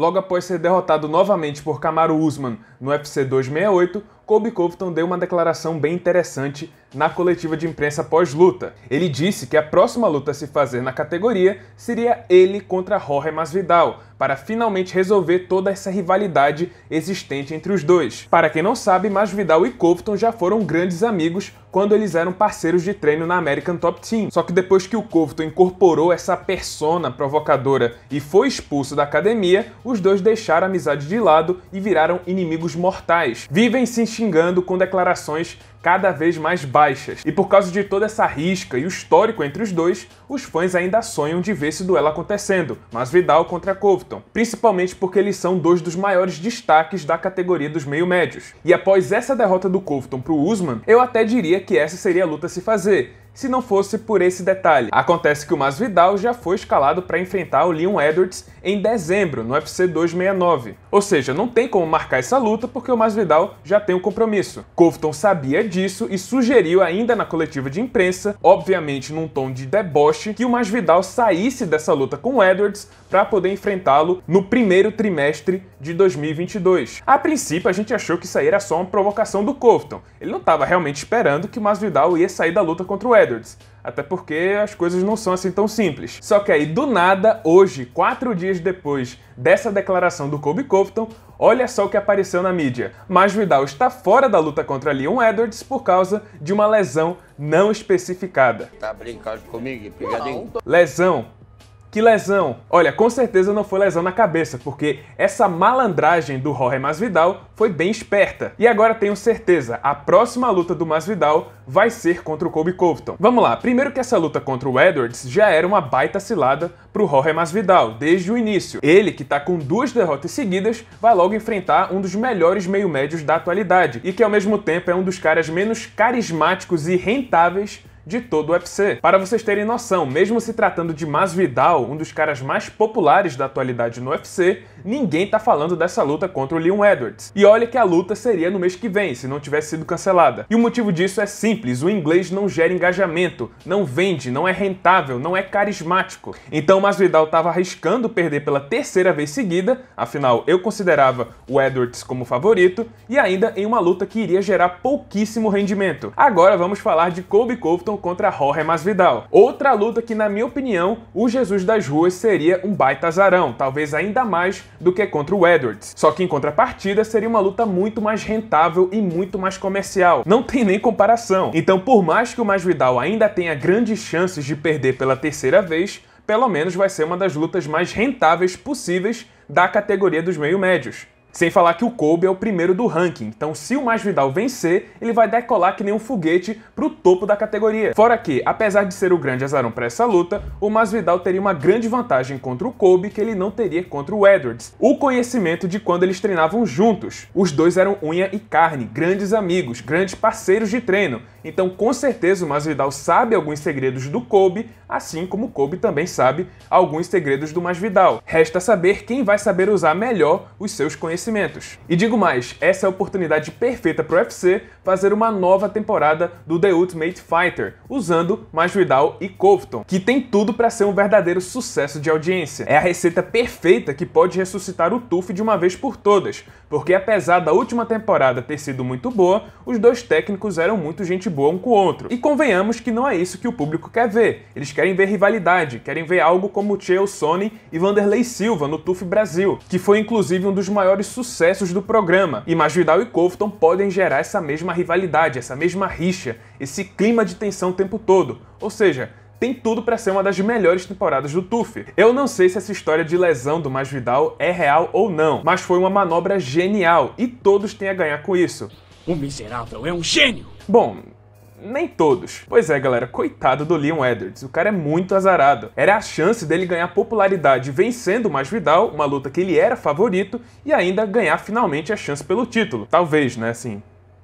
Logo após ser derrotado novamente por Kamaru Usman no UFC 268, Colby Covington deu uma declaração bem interessante na coletiva de imprensa pós-luta. Ele disse que a próxima luta a se fazer na categoria seria ele contra Jorge Masvidal, para finalmente resolver toda essa rivalidade existente entre os dois. Para quem não sabe, Masvidal e Covington já foram grandes amigos quando eles eram parceiros de treino na American Top Team. Só que depois que o Covington incorporou essa persona provocadora e foi expulso da academia, os dois deixaram a amizade de lado e viraram inimigos mortais. Vivem se xingando com declarações cada vez mais baixas. E por causa de toda essa risca e o histórico entre os dois, os fãs ainda sonham de ver esse duelo acontecendo, mas Vidal contra Covington, principalmente porque eles são dois dos maiores destaques da categoria dos meio-médios. E após essa derrota do Covington para o Usman, eu até diria que essa seria a luta a se fazer, se não fosse por esse detalhe. Acontece que o Masvidal já foi escalado para enfrentar o Leon Edwards em dezembro, no UFC 269. Ou seja, não tem como marcar essa luta porque o Masvidal já tem um compromisso. Covington sabia disso e sugeriu ainda na coletiva de imprensa, obviamente num tom de deboche, que o Masvidal saísse dessa luta com o Edwards para poder enfrentá-lo no primeiro trimestre de 2022. A princípio, a gente achou que isso aí era só uma provocação do Covington. Ele não estava realmente esperando que o Masvidal ia sair da luta contra o Edwards. Até porque as coisas não são assim tão simples. Só que aí, do nada, hoje, quatro dias depois dessa declaração do Kobe Covington, olha só o que apareceu na mídia. Masvidal está fora da luta contra Leon Edwards por causa de uma lesão não especificada. Tá brincando comigo, pegadinho? Lesão que lesão? Olha, com certeza não foi lesão na cabeça, porque essa malandragem do Jorge Masvidal foi bem esperta. E agora tenho certeza, a próxima luta do Masvidal vai ser contra o Colby Covington. Vamos lá, primeiro que essa luta contra o Edwards já era uma baita cilada pro Jorge Masvidal, desde o início. Ele, que tá com duas derrotas seguidas, vai logo enfrentar um dos melhores meio-médios da atualidade, e que ao mesmo tempo é um dos caras menos carismáticos e rentáveis de todo o UFC. Para vocês terem noção, mesmo se tratando de Masvidal, um dos caras mais populares da atualidade no UFC, ninguém tá falando dessa luta contra o Leon Edwards. E olha que a luta seria no mês que vem, se não tivesse sido cancelada. E o motivo disso é simples, o inglês não gera engajamento, não vende, não é rentável, não é carismático. Então Masvidal tava arriscando perder pela terceira vez seguida, afinal eu considerava o Edwards como favorito, e ainda em uma luta que iria gerar pouquíssimo rendimento. Agora vamos falar de Colby Covington contra Jorge Masvidal. Outra luta que, na minha opinião, o Jesus das Ruas seria um baita azarão, talvez ainda mais do que contra o Edwards. Só que em contrapartida seria uma luta muito mais rentável e muito mais comercial. Não tem nem comparação. Então, por mais que o Masvidal ainda tenha grandes chances de perder pela terceira vez, pelo menos vai ser uma das lutas mais rentáveis possíveis da categoria dos meio-médios. Sem falar que o Kobe é o primeiro do ranking, então se o Masvidal vencer, ele vai decolar que nem um foguete para o topo da categoria. Fora que, apesar de ser o grande azarão para essa luta, o Masvidal teria uma grande vantagem contra o Kobe que ele não teria contra o Edwards. O conhecimento de quando eles treinavam juntos. Os dois eram unha e carne, grandes amigos, grandes parceiros de treino. Então com certeza o Masvidal sabe alguns segredos do Kobe, assim como o Kobe também sabe alguns segredos do Masvidal. Resta saber quem vai saber usar melhor os seus conhecimentos conhecimentos. E digo mais, essa é a oportunidade perfeita para o UFC fazer uma nova temporada do The Ultimate Fighter, usando Masvidal e Covington, que tem tudo para ser um verdadeiro sucesso de audiência. É a receita perfeita que pode ressuscitar o TUF de uma vez por todas, porque apesar da última temporada ter sido muito boa, os dois técnicos eram muito gente boa um com o outro. E convenhamos que não é isso que o público quer ver. Eles querem ver rivalidade, querem ver algo como Chael Sony e Vanderlei Silva no TUF Brasil, que foi inclusive um dos maiores sucessos do programa. E Masvidal e Covington podem gerar essa mesma rivalidade, essa mesma rixa, esse clima de tensão o tempo todo. Ou seja, tem tudo para ser uma das melhores temporadas do TUF. Eu não sei se essa história de lesão do Masvidal é real ou não, mas foi uma manobra genial e todos têm a ganhar com isso. O miserável é um gênio! Bom, nem todos. Pois é, galera, coitado do Leon Edwards, o cara é muito azarado. Era a chance dele ganhar popularidade vencendo o Masvidal, uma luta que ele era favorito, e ainda ganhar finalmente a chance pelo título. Talvez, né, assim,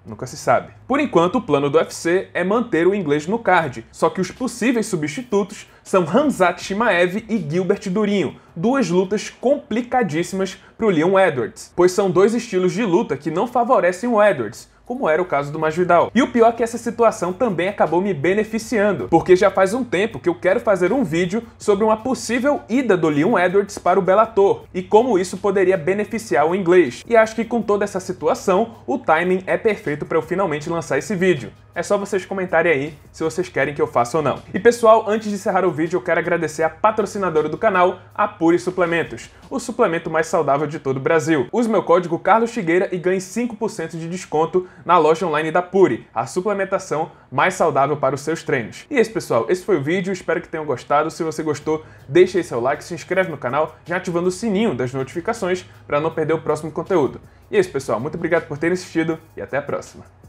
Nunca se sabe. Por enquanto, o plano do UFC é manter o inglês no card, só que os possíveis substitutos são Hamzat Shimaev e Gilbert Durinho, duas lutas complicadíssimas para o Leon Edwards, pois são dois estilos de luta que não favorecem o Edwards, como era o caso do Majidal. E o pior é que essa situação também acabou me beneficiando, porque já faz um tempo que eu quero fazer um vídeo sobre uma possível ida do Leon Edwards para o Bellator e como isso poderia beneficiar o inglês. E acho que com toda essa situação, o timing é perfeito para eu finalmente lançar esse vídeo. É só vocês comentarem aí se vocês querem que eu faça ou não. E pessoal, antes de encerrar o vídeo, eu quero agradecer a patrocinadora do canal, a Puri Suplementos o suplemento mais saudável de todo o Brasil. Use meu código Carlos Figueira e ganhe 5% de desconto na loja online da Puri, a suplementação mais saudável para os seus treinos. E é isso, pessoal. Esse foi o vídeo, espero que tenham gostado. Se você gostou, deixe aí seu like, se inscreve no canal, já ativando o sininho das notificações para não perder o próximo conteúdo. E é isso, pessoal. Muito obrigado por terem assistido e até a próxima.